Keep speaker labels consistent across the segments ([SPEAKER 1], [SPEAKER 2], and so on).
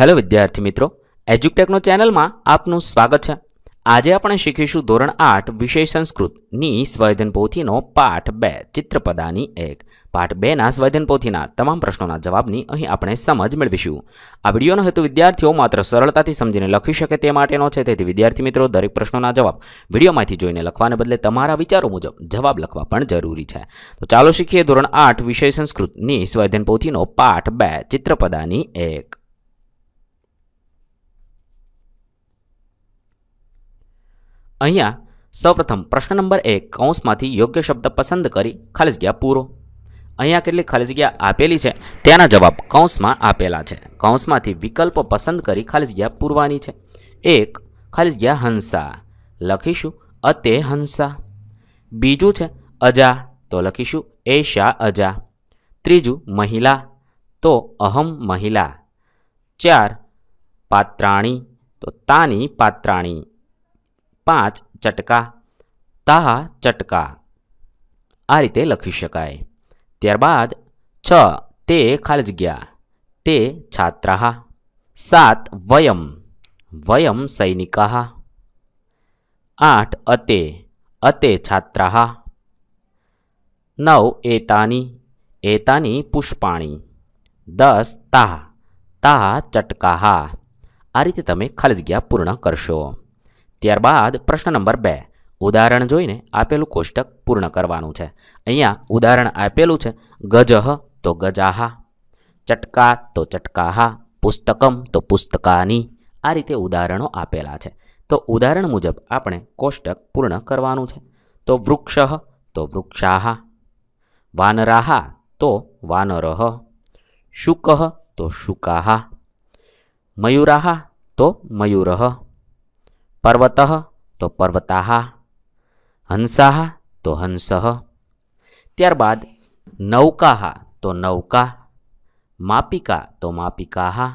[SPEAKER 1] hello વિદ્યાર્થી મિત્રો એજ્યુકટેકનો ચેનલમાં આપનું સ્વાગત છે આજે આપણે શીખીશું ધોરણ આઠ વિષય સંસ્કૃતની સ્વયધન પોથીનો પાઠ બે ચિત્રપદાની એક પાઠ બેના સ્વયધન પોથીના તમામ પ્રશ્નોના જવાબની અહીં આપણે સમજ મેળવીશું આ વિડીયોનો હેતુ વિદ્યાર્થીઓ માત્ર સરળતાથી સમજીને લખી શકે તે માટેનો છે તેથી વિદ્યાર્થી મિત્રો દરેક પ્રશ્નોના જવાબ વિડીયોમાંથી જોઈને લખવાને બદલે તમારા વિચારો મુજબ જવાબ લખવા પણ જરૂરી છે તો ચાલો શીખીએ ધોરણ આઠ વિષય સંસ્કૃતની સ્વયધન પોથીનો પાઠ બે ચિત્રપદાની એક અહીંયા સૌપ્રથમ પ્રશ્ન નંબર એક કૌંસમાંથી યોગ્ય શબ્દ પસંદ કરી ખાલી જગ્યા પૂરો અહીંયા કેટલી ખાલી જગ્યા આપેલી છે તેના જવાબ કૌંસમાં આપેલા છે કૌંસમાંથી વિકલ્પ પસંદ કરી ખાલી જગ્યા પૂરવાની છે એક ખાલી જગ્યા હંસા લખીશું અતે હંસા બીજું છે અજા તો લખીશું એશા અજા ત્રીજું મહિલા તો અહમ મહિલા ચાર પાત્રાણી તો તાની પાત્રાણી પાંચ ચટકા તાહ ચટકા આ રીતે લખી શકાય ત્યારબાદ છ તે ખાલી જગ્યા તે છાત્રા સાત વયમ વયમ સૈનિકા આઠ અતે અતે છાત્રા નવ એતાની એતાની પુષ્પાણી દસ તાહ તાહ ચટકાહા આ રીતે તમે ખાલી જગ્યા પૂર્ણ કરશો ત્યારબાદ પ્રશ્ન નંબર બે ઉદાહરણ જોઈને આપેલું કોષ્ટક પૂર્ણ કરવાનું છે અહીંયા ઉદાહરણ આપેલું છે ગજહ તો ગજાહા ચટકા તો ચટકાહા પુસ્તકમ તો પુસ્તકાની આ રીતે ઉદાહરણો આપેલા છે તો ઉદાહરણ મુજબ આપણે કોષ્ટક પૂર્ણ કરવાનું છે તો વૃક્ષ તો વૃક્ષાહ વાનરાહા તો વાનરહ શુકહ તો શુકાહા મયુરાહા તો મયુરહ પર્વત તો પર્વતા હંસાહ તો હંસ ત્યારબાદ નૌકાહ તો નૌકા માપિકા તો માપિકા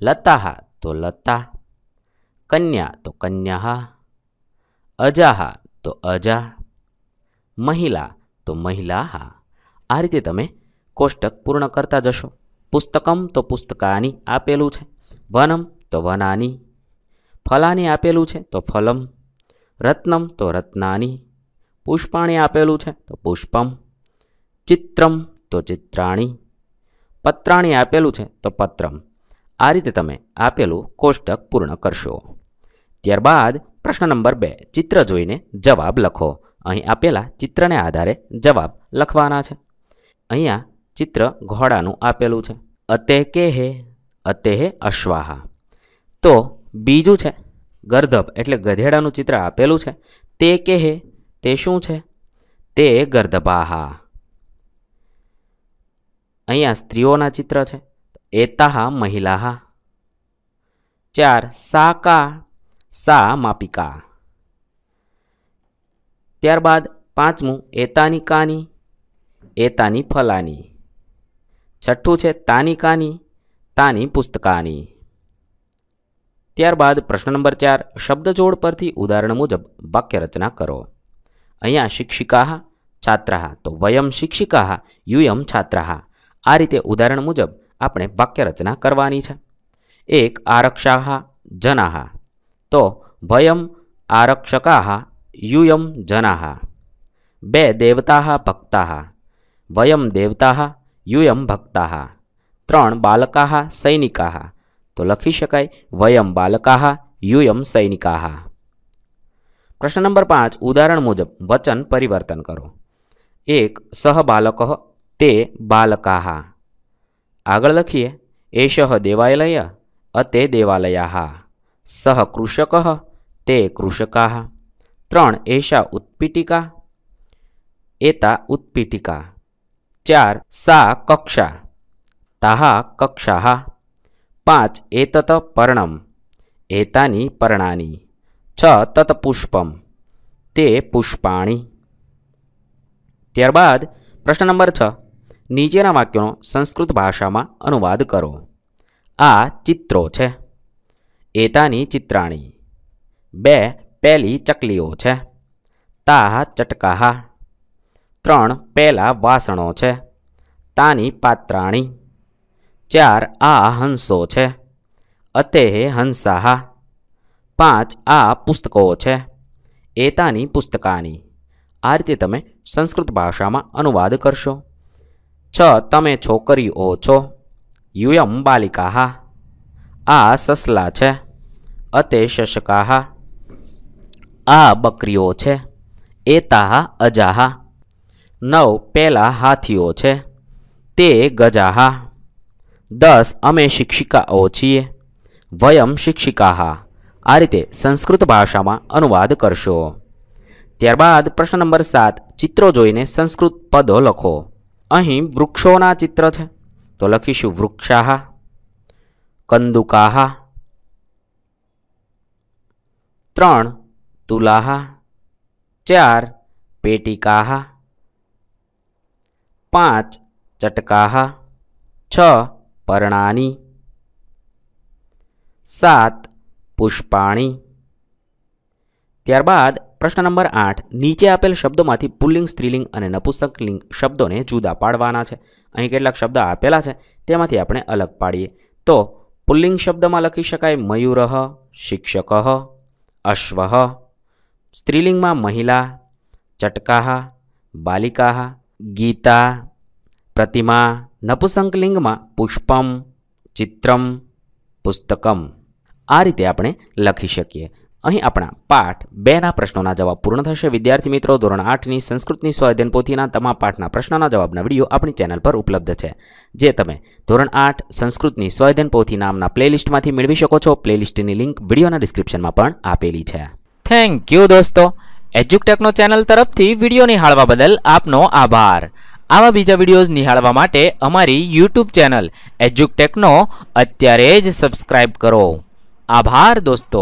[SPEAKER 1] લતાહ તો લતા કન્યા તો કન્યા અજા તો અજા મહિલા તો મહિલા આ રીતે તમે કોષ્ટક પૂર્ણ કરતા જશો પુસ્તકમ તો પુસ્તકાની આપેલું છે વનમ તો વનાની ફલાની આપેલું છે તો ફલમ રત્નમ તો રત્નાની પુષ્પાણી આપેલું છે તો પુષ્પમ ચિત્રમ તો ચિત્રાણી પત્રાણી આપેલું છે તો પત્રમ આ રીતે તમે આપેલું કોષ્ટક પૂર્ણ કરશો ત્યારબાદ પ્રશ્ન નંબર બે ચિત્ર જોઈને જવાબ લખો અહીં આપેલા ચિત્રને આધારે જવાબ લખવાના છે અહીંયા ચિત્ર ઘોડાનું આપેલું છે અતે કે હે અતે હે અશ્વાહા તો બીજું છે ગર્ધપ એટલે ગધેડાનું ચિત્ર આપેલું છે તે કહે તે શું છે તે ગર્ધપાહા અહીંયા સ્ત્રીઓના ચિત્ર છે એતાહા મહિલાહા ચાર સા કા સા માપિકા ત્યારબાદ પાંચમું એતાની કાની એતાની ફલાની છઠ્ઠું છે તાની કાની તાની પુસ્તકાની ત્યારબાદ પ્રશ્ન નંબર ચાર શબ્દજોડ પરથી ઉદાહરણ મુજબ વાક્યરચના કરો અહીંયા શિક્ષિકા છાત્રા તો વયમ શિક્ષિકા યુયમ છાત્રા આ રીતે ઉદાહરણ મુજબ આપણે વાક્યરચના કરવાની છે એક આરક્ષા જના તો ભયમ આરક્ષકા યુયમ જના બે દેવતા ભક્તા વયમ દેવતા યુયમ ભક્તા ત્રણ બાલકા સૈનિકા તો લખી શકાય વયમ બાલકાહ યુયમ સૈનિકાહ પ્રશ્ન નંબર પાંચ ઉદાહરણ મુજબ વચન પરિવર્તન કરો એક સહ બાલક તે બાલકાહ આગળ લખીએ એષ દેવાલય અતે દેવાલયા સહ કૃષક તે કૃષકાહ ત્રણ એષા ઉત્પીટિકા એતા ઉત્પીટિકા ચાર સા કક્ષા તાહા કક્ષાહ પાંચ એ તત પર્ણમ એતાની પર્ણાની છ તત પુષ્પમ તે પુષ્પાણી ત્યારબાદ પ્રશ્ન નંબર છ નીચેના વાક્યોનો સંસ્કૃત ભાષામાં અનુવાદ કરો આ ચિત્રો છે એતાની ચિત્રાણી બે પહેલી ચકલીઓ છે તાહ ચટકાહા ત્રણ પહેલાં વાસણો છે તાની પાત્રાણી ચાર આ હંસો છે અતે હંસાહા પાંચ આ પુસ્તકો છે એતાની પુસ્તકાની આ રીતે તમે સંસ્કૃત ભાષામાં અનુવાદ કરશો છ તમે છોકરીઓ છો યુયમ બાલિકાહા આ સસલા છે અતે શશકાહ આ બકરીઓ છે એતા અજાહા નવ પેલા હાથીઓ છે તે ગજાહા દસ અમે શિક્ષિકાઓ છીએ વયમ શિક્ષિકા આ રીતે સંસ્કૃત ભાષામાં અનુવાદ કરશો ત્યારબાદ પ્રશ્ન નંબર સાત ચિત્રો જોઈને સંસ્કૃત પદો લખો અહીં વૃક્ષોના ચિત્ર છે તો લખીશું વૃક્ષાહ કંદુકાહ ત્રણ તુલાહા ચાર પેટિકાહ પાંચ ચટકાહ છ પર્ણાની સાત પુષ્પાણી ત્યારબાદ પ્રશ્ન નંબર આઠ નીચે આપેલ શબ્દોમાંથી પુલ્લિંગ સ્ત્રીલિંગ અને નપુસકલિંગ શબ્દોને જુદા પાડવાના છે અહીં કેટલાક શબ્દ આપેલા છે તેમાંથી આપણે અલગ પાડીએ તો પુલ્લિંગ શબ્દમાં લખી શકાય મયુરહ શિક્ષક અશ્વહ સ્ત્રીલિંગમાં મહિલા ચટકાહ બાલિકા ગીતા પ્રતિમા નપુસંકલિંગમાં પુષ્પમ ચિત્રમ પુસ્તકમ આ રીતે આપણે લખી શકીએ અહીં આપણા પાઠ બેના પ્રશ્નોના જવાબ પૂર્ણ થશે વિદ્યાર્થી મિત્રો ધોરણ આઠની સંસ્કૃતની સ્વાધ્યન પોથીના તમામ પાઠના પ્રશ્નોના જવાબના વિડીયો આપણી ચેનલ પર ઉપલબ્ધ છે જે તમે ધોરણ આઠ સંસ્કૃતની સ્વાધ્યન પોથી નામના પ્લેલિસ્ટમાંથી મેળવી શકો છો પ્લેલિસ્ટની લિંક વિડીયોના ડિસ્ક્રિપ્શનમાં પણ આપેલી છે થેન્ક યુ દોસ્તો એજ્યુકટેકનો ચેનલ તરફથી વિડીયો નિહાળવા બદલ આપનો આભાર આવા બીજા વિડીયોઝ નિહાળવા માટે અમારી યુટ્યુબ ચેનલ એજ્યુકટેકનો અત્યારે જ સબસ્ક્રાઈબ કરો આભાર દોસ્તો